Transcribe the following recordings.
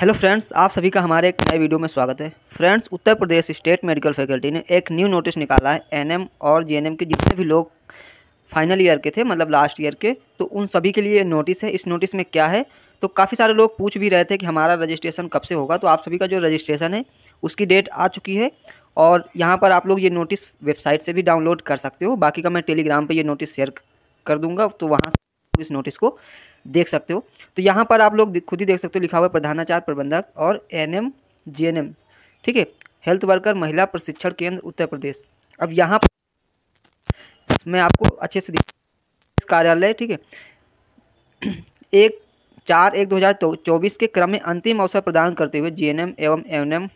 hello friends आप सभी का हमारे एक नए वीडियो में स्वागत है friends Uttar Pradesh state medical faculty ने एक न्यू नोटिस निकाला है एनएम और जीएनएम के जितने भी लोग फाइनल ईयर के थे मतलब लास्ट ईयर के तो उन सभी के लिए नोटिस है इस नोटिस में क्या है तो काफ़ी सारे लोग पूछ भी रहे थे कि हमारा रजिस्ट्रेशन कब से होगा तो आप सभी का जो रजिस्ट्रेशन है उसकी डेट आ चुकी है और यहाँ पर आप लोग ये नोटिस वेबसाइट से भी डाउनलोड कर सकते हो बाकी का मैं टेलीग्राम पर ये नोटिस शेयर कर दूँगा तो वहाँ इस नोटिस को देख सकते हो तो यहाँ पर आप लोग खुद ही देख सकते हो लिखा हुआ प्रधानाचार प्रबंधक और एन एम ठीक है हेल्थ वर्कर महिला प्रशिक्षण केंद्र उत्तर प्रदेश अब यहाँ पर मैं आपको अच्छे से कार्यालय ठीक है एक चार एक दो हज़ार तो, चौबीस के क्रम में अंतिम अवसर प्रदान करते हुए जीएनएम एवं एनएम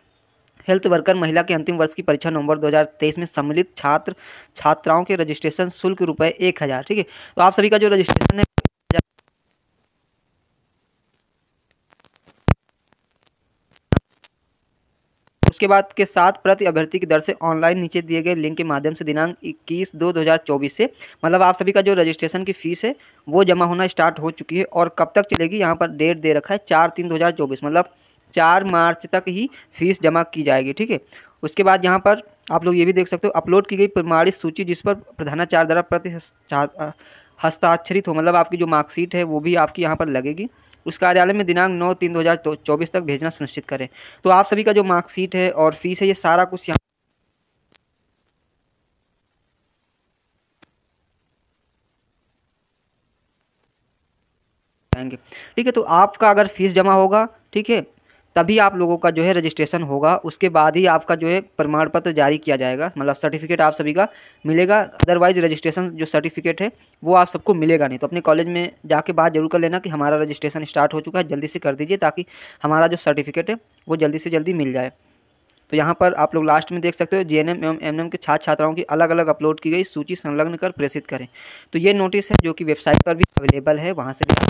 हेल्थ वर्कर महिला के अंतिम वर्ष की परीक्षा नवंबर 2023 में सम्मिलित छात्र छात्राओं के रजिस्ट्रेशन शुल्क रुपए एक हज़ार ठीक है तो आप सभी का जो रजिस्ट्रेशन है उसके बाद के साथ प्रति अभ्यर्थी की दर से ऑनलाइन नीचे दिए गए लिंक के माध्यम से दिनांक इक्कीस दो दो से मतलब आप सभी का जो रजिस्ट्रेशन की फ़ीस है वो जमा होना स्टार्ट हो चुकी है और कब तक चलेगी यहाँ पर डेट दे रखा है चार तीन दो मतलब चार मार्च तक ही फीस जमा की जाएगी ठीक है उसके बाद यहाँ पर आप लोग ये भी देख सकते हो अपलोड की गई प्रमाणित सूची जिस पर प्रधानाचार्य द्वारा प्रति हस्ताक्षरित हो मतलब आपकी जो मार्कशीट है वो भी आपकी यहाँ पर लगेगी उस कार्यालय में दिनांक नौ तीन दो हज़ार चौबीस तक भेजना सुनिश्चित करें तो आप सभी का जो मार्कशीट है और फीस है ये सारा कुछ यहाँ ठीक है तो आपका अगर फीस जमा होगा ठीक है तभी आप लोगों का जो है रजिस्ट्रेशन होगा उसके बाद ही आपका जो है प्रमाण पत्र जारी किया जाएगा मतलब सर्टिफिकेट आप सभी का मिलेगा अदरवाइज रजिस्ट्रेशन जो सर्टिफिकेट है वो आप सबको मिलेगा नहीं तो अपने कॉलेज में जाके बात जरूर कर लेना कि हमारा रजिस्ट्रेशन स्टार्ट हो चुका है जल्दी से कर दीजिए ताकि हमारा जो सर्टिफिकेट है वो जल्दी से जल्दी मिल जाए तो यहाँ पर आप लोग लास्ट में देख सकते हो जे एवं एम के छात्र छात्राओं की अलग अलग अपलोड की गई सूची संलग्न कर प्रेषित करें तो ये नोटिस है जो कि वेबसाइट पर भी अवेलेबल है वहाँ से भी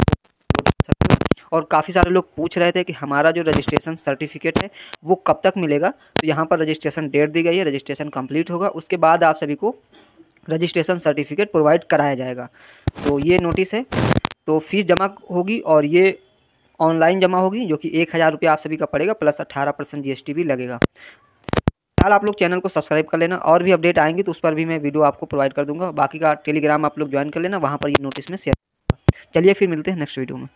और काफ़ी सारे लोग पूछ रहे थे कि हमारा जो रजिस्ट्रेशन सर्टिफिकेट है वो कब तक मिलेगा तो यहाँ पर रजिस्ट्रेशन डेट दी गई है रजिस्ट्रेशन कम्प्लीट होगा उसके बाद आप सभी को रजिस्ट्रेशन सर्टिफिकेट प्रोवाइड कराया जाएगा तो ये नोटिस है तो फीस जमा होगी और ये ऑनलाइन जमा होगी जो कि एक हज़ार रुपया आप सभी का पड़ेगा प्लस अट्ठारह परसेंट जी भी लगेगा फिलहाल आप लोग चैनल को सब्सक्राइब कर लेना और भी अपडेट आएंगे तो उस पर भी मैं वीडियो आपको प्रोवाइड कर दूंगा बाकी का टेलीग्राम आप लोग ज्वाइन कर लेना वहाँ पर ये नोटिस में शेयर चलिए फिर मिलते हैं नेक्स्ट वीडियो में